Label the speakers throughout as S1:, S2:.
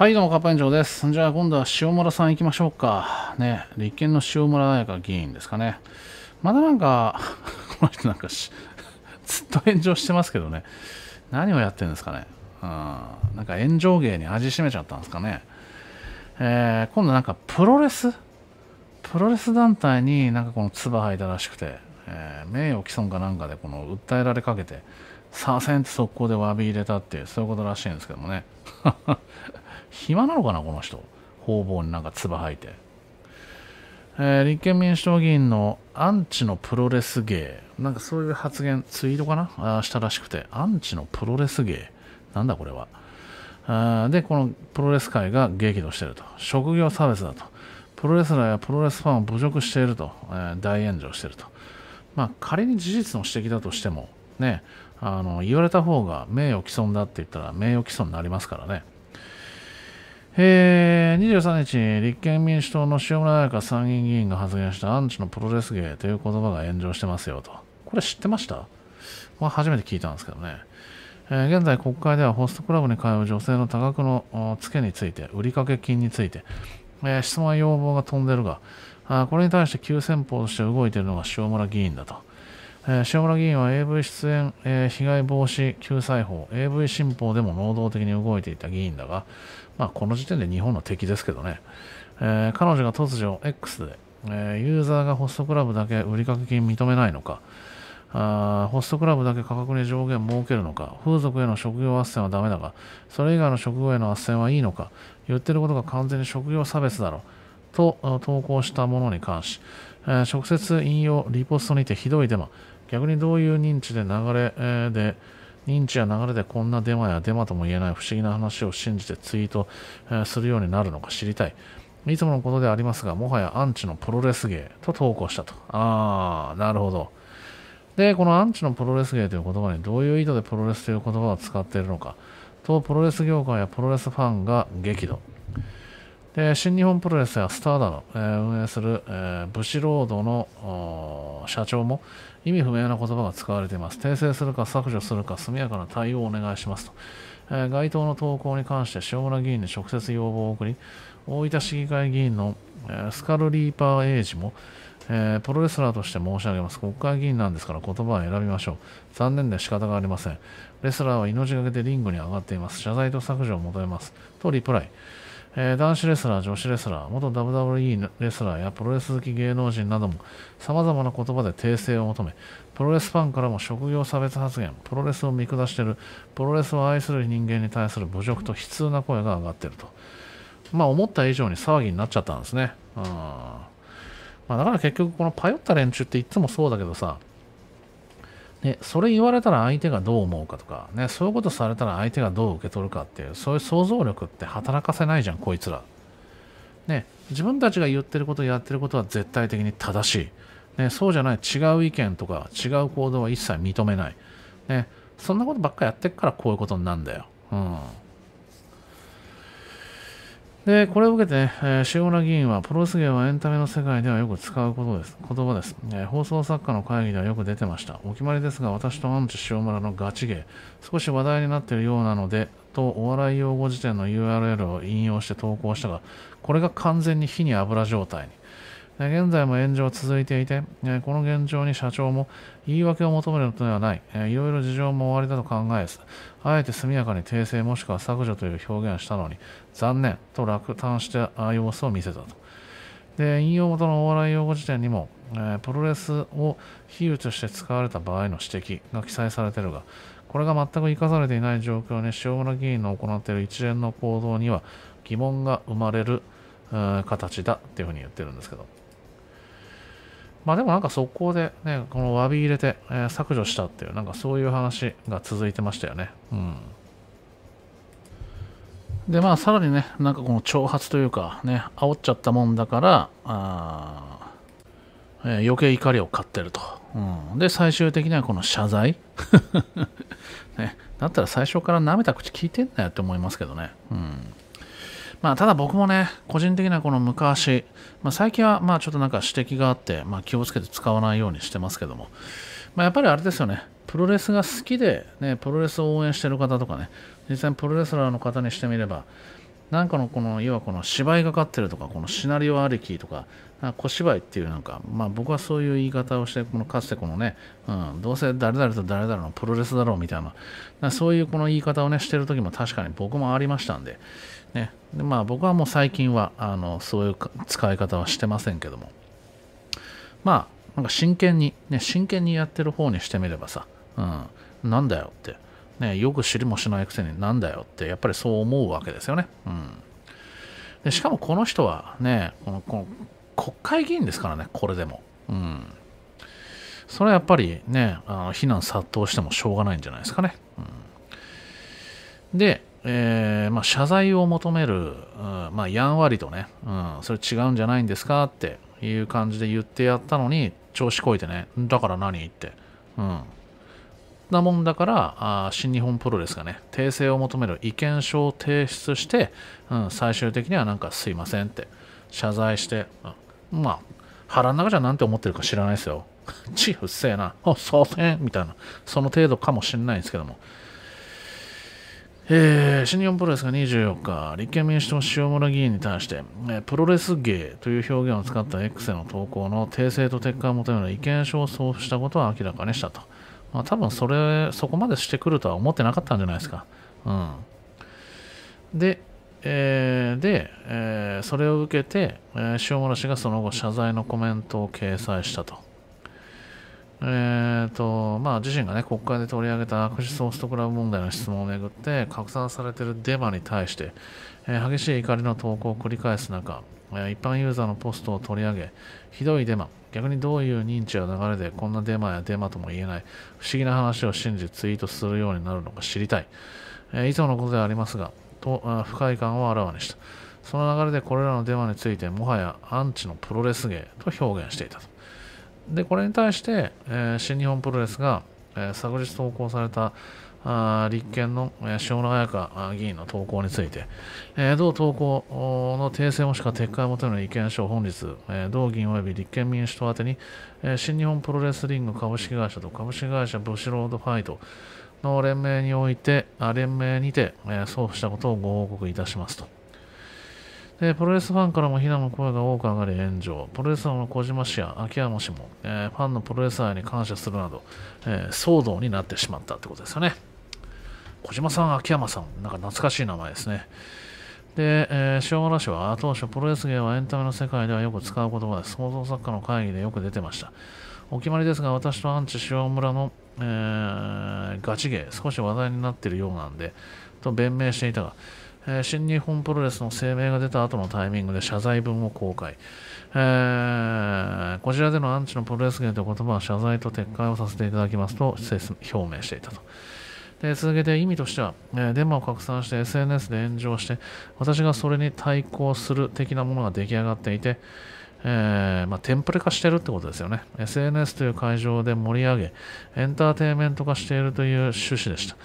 S1: はいどうもカッパ長ですじゃあ今度は塩村さん行きましょうかね立憲の塩村彩香議員ですかねまだなんか この人なんか ずっと炎上してますけどね何をやってるんですかねうんなんか炎上芸に味しめちゃったんですかねえー、今度なんかプロレスプロレス団体になんかこの唾吐いたらしくて、えー、名誉毀損かなんかでこの訴えられかけてせんって速攻で詫び入れたっていうそういうことらしいんですけどもね暇なのかな、この人。方々になんか唾吐いて。えー、立憲民主党議員のアンチのプロレス芸。なんかそういう発言、ツイートかなあしたらしくて。アンチのプロレス芸。なんだこれは。あで、このプロレス界が激怒していると。職業差別だと。プロレスラーやプロレスファンを侮辱していると。えー、大炎上していると。まあ、仮に事実の指摘だとしても、ね、あの言われた方が名誉毀損だって言ったら名誉毀損になりますからね。えー、23日、立憲民主党の塩村彩香参議院議員が発言したアンチのプロレス芸という言葉が炎上してますよと。これ知ってましたこれ初めて聞いたんですけどね。えー、現在国会ではホストクラブに通う女性の多額の付けについて、売掛金について、えー、質問や要望が飛んでるが、あこれに対して急先鋒として動いているのが塩村議員だと。えー、塩村議員は AV 出演、えー、被害防止救済法、AV 新法でも能動的に動いていた議員だが、まあ、この時点で日本の敵ですけどね、えー、彼女が突如 X で、えユーザーがホストクラブだけ売掛金認めないのか、あホストクラブだけ価格に上限設けるのか、風俗への職業斡旋はダメだが、それ以外の職業への斡旋はいいのか、言ってることが完全に職業差別だろ、と投稿したものに関し、え直接引用リポストにてひどいデマ、逆にどういう認知で流れで、認知や流れでこんなデマやデマとも言えない不思議な話を信じてツイートするようになるのか知りたい。いつものことでありますが、もはやアンチのプロレス芸と投稿したと。あー、なるほど。で、このアンチのプロレス芸という言葉にどういう意図でプロレスという言葉を使っているのか、とプロレス業界やプロレスファンが激怒。で新日本プロレスやスターダム、えー、運営する、えー、ブシロードの社長も意味不明な言葉が使われています。訂正するか削除するか速やかな対応をお願いしますと。えー、該当の投稿に関して塩村議員に直接要望を送り、大分市議会議員の、えー、スカルリーパーエイジも、えー、プロレスラーとして申し上げます。国会議員なんですから言葉は選びましょう。残念で仕方がありません。レスラーは命がけでリングに上がっています。謝罪と削除を求めます。とリプライ。えー、男子レスラー、女子レスラー、元 WWE レスラーやプロレス好き芸能人なども様々な言葉で訂正を求め、プロレスファンからも職業差別発言、プロレスを見下している、プロレスを愛する人間に対する侮辱と悲痛な声が上がっていると。まあ思った以上に騒ぎになっちゃったんですね。うんまあ、だから結局このパヨった連中っていつもそうだけどさ、で、それ言われたら相手がどう思うかとか、ね、そういうことされたら相手がどう受け取るかっていう、そういう想像力って働かせないじゃん、こいつら。ね、自分たちが言ってること、やってることは絶対的に正しい。ね、そうじゃない、違う意見とか、違う行動は一切認めない。ね、そんなことばっかやってっからこういうことになるんだよ。うん。で、これを受けて、ね、えー、塩村議員は、プロレス芸はエンタメの世界ではよく使うことです、言葉です、え放送作家の会議ではよく出てました。お決まりですが、私とアンチ塩村のガチ芸、少し話題になっているようなので、とお笑い用語辞典の URL を引用して投稿したが、これが完全に火に油状態に。現在も炎上は続いていて、この現状に社長も言い訳を求めるのではない、いろいろ事情も終わりだと考えず、あえて速やかに訂正もしくは削除という表現をしたのに、残念と落胆した様子を見せたと。で、引用元のお笑い用語辞典にも、プロレスを比喩として使われた場合の指摘が記載されているが、これが全く生かされていない状況に塩村議員の行っている一連の行動には疑問が生まれる形だっていうふうに言ってるんですけど。まあでもなんか速攻でね、この詫び入れて、えー、削除したっていう、なんかそういう話が続いてましたよね。うん。で、まあさらにね、なんかこの挑発というか、ね、煽っちゃったもんだから、あえー、余計怒りを買ってると。うん、で、最終的にはこの謝罪、ね。だったら最初から舐めた口聞いてんだよって思いますけどね。うん。まあ、ただ僕もね、個人的にはこの昔、まあ、最近はまあちょっとなんか指摘があって、まあ、気をつけて使わないようにしてますけども、まあ、やっぱりあれですよね、プロレスが好きで、ね、プロレスを応援してる方とかね、実際にプロレスラーの方にしてみれば、なんかのこの要はこの芝居がかってるとかこのシナリオありきとか小芝居っていうなんかまあ僕はそういう言い方をしてこのかつてこのね、うん、どうせ誰々と誰々のプロレスだろうみたいなそういうこの言い方をねしてる時も確かに僕もありましたんで,、ね、でまあ僕はもう最近はあのそういう使い方はしてませんけどもまあなんか真剣にね真剣にやってる方にしてみればさ、うん、なんだよってね、よく知りもしないくせになんだよってやっぱりそう思うわけですよね。うん、でしかもこの人はねこのこの国会議員ですからねこれでも。うん、それはやっぱりねあの非難殺到してもしょうがないんじゃないですかね。うん、で、えーまあ、謝罪を求める、うんまあ、やんわりとね、うん、それ違うんじゃないんですかっていう感じで言ってやったのに調子こいてねだから何って。うんなもんだから、あ新日本プロレスがね、訂正を求める意見書を提出して、うん、最終的にはなんかすいませんって謝罪して、うん、まあ、腹の中じゃなんて思ってるか知らないですよ。ち うっせえな、あ、そうせんみたいな、その程度かもしれないんですけども。えー、新日本プロレスが24日、立憲民主党塩村議員に対して、えー、プロレス芸という表現を使った X への投稿の訂正と撤回を求める意見書を送付したことを明らかにしたと。まあ、多分それ、そこまでしてくるとは思ってなかったんじゃないですか。うん。で、えー、で、えー、それを受けて、えー、塩村氏がその後謝罪のコメントを掲載したと。えーとまあ、自身が、ね、国会で取り上げた悪質ホストクラブ問題の質問をめぐって拡散されているデマに対して、えー、激しい怒りの投稿を繰り返す中、えー、一般ユーザーのポストを取り上げひどいデマ逆にどういう認知や流れでこんなデマやデマとも言えない不思議な話を信じツイートするようになるのか知りたい、えー、以上のことではありますがと不快感をあらわにしたその流れでこれらのデマについてもはやアンチのプロレス芸と表現していたとで、これに対して、えー、新日本プロレスが、えー、昨日投稿されたあ立憲の、えー、塩野彩香議員の投稿について、えー、同投稿の訂正もしくは撤回を求める意見書を本日、えー、同議員及び立憲民主党宛てに、えー、新日本プロレスリング株式会社と株式会社ブシロードファイトの連盟において、あ連盟にて、えー、送付したことをご報告いたしますと。で、プロレスファンからも非難の声が多く上がり炎上。プロレスラーの小島氏や秋山氏も、えー、ファンのプロレスラーに感謝するなど、えー、騒動になってしまったってことですよね。小島さん、秋山さん、なんか懐かしい名前ですね。で、えー、塩原氏は当初プロレス芸はエンタメの世界ではよく使う言葉です。創造作家の会議でよく出てました。お決まりですが、私とアンチ塩村の、えー、ガチ芸、少し話題になっているようなんで、と弁明していたが、えー、新日本プロレスの声明が出た後のタイミングで謝罪文を公開、えー、こちらでのアンチのプロレス芸という言葉は謝罪と撤回をさせていただきますと表明していたと。で続けて意味としては、えー、デマを拡散して SNS で炎上して私がそれに対抗する的なものが出来上がっていて、えー、まあ、テンプレ化してるってことですよね SNS という会場で盛り上げエンターテインメント化しているという趣旨でした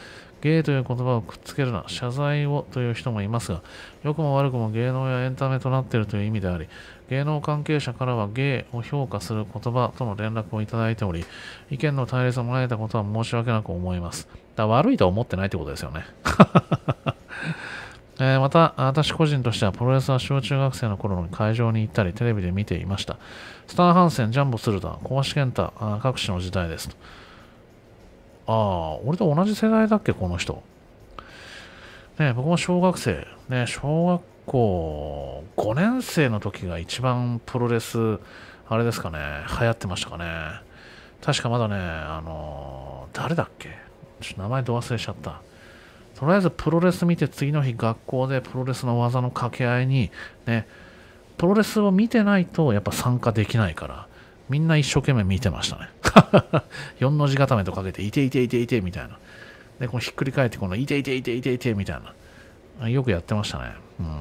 S1: ゲイという言葉をくっつけるな、謝罪をという人もいますが、良くも悪くも芸能やエンタメとなっているという意味であり、芸能関係者からは芸を評価する言葉との連絡をいただいており、意見の対立をもらえたことは申し訳なく思います。だ悪いとは思ってないってことですよね。えまた、私個人としてはプロレスは小中学生の頃に会場に行ったり、テレビで見ていました。スターハンセン、ジャンボ鶴田、小橋健太、各種の時代ですと。ああ、俺と同じ世代だっけ、この人。ね、僕も小学生、ね、小学校5年生の時が一番プロレス、あれですかね、流行ってましたかね。確かまだね、あのー、誰だっけちょっと名前ど忘れしちゃった。とりあえずプロレス見て次の日学校でプロレスの技の掛け合いにね、プロレスを見てないとやっぱ参加できないから、みんな一生懸命見てましたね。4 の字固めとかけて、いていていていてみたいな。で、このひっくり返って、このいていていていていてみたいな。よくやってましたね。うん。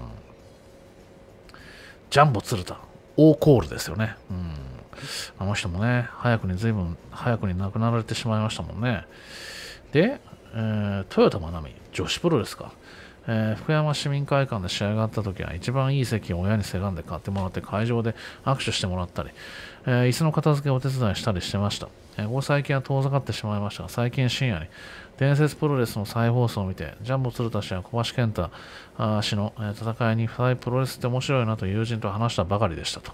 S1: ジャンボ鶴田、オーコールですよね。うん。あの人もね、早くに随分、早くに亡くなられてしまいましたもんね。で、えー、豊田真奈美、女子プロですか。えー、福山市民会館で試合があった時は一番いい席を親にせがんで買ってもらって会場で握手してもらったり、えー、椅子の片付けをお手伝いしたりしてました、えー、ここ最近は遠ざかってしまいましたが最近深夜に伝説プロレスの再放送を見てジャンボ鶴田氏や小橋健太氏の、え戦いに再プロレスって面白いなと友人と話したばかりでしたと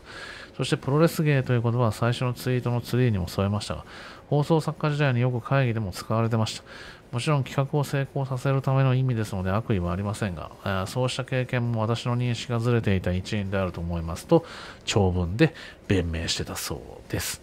S1: そしてプロレス芸という言葉は最初のツイートのツリーにも添えましたが放送作家時代によく会議でも使われてましたもちろん企画を成功させるための意味ですので悪意はありませんが、えー、そうした経験も私の認識がずれていた一因であると思いますと長文で弁明してたそうです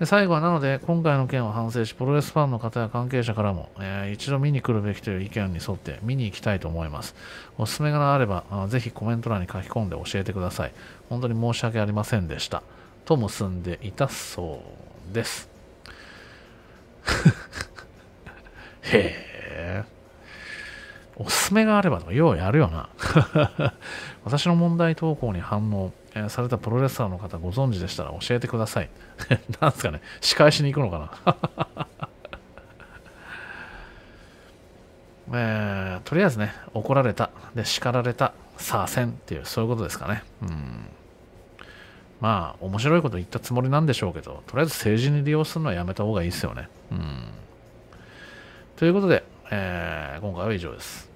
S1: で最後はなので今回の件を反省しプロレスファンの方や関係者からも、えー、一度見に来るべきという意見に沿って見に行きたいと思いますおすすめがあればあぜひコメント欄に書き込んで教えてください本当に申し訳ありませんでしたと結んでいたそうですへえ。おすすめがあればとか、ようやるよな。私の問題投稿に反応されたプロレスラーの方ご存知でしたら教えてください。なんすかね、仕返しに行くのかな。えー、とりあえずね、怒られた、で、叱られた、さあせんっていう、そういうことですかね。うん。まあ、面白いこと言ったつもりなんでしょうけど、とりあえず政治に利用するのはやめた方がいいですよね。うん。ということで、えー、今回は以上です。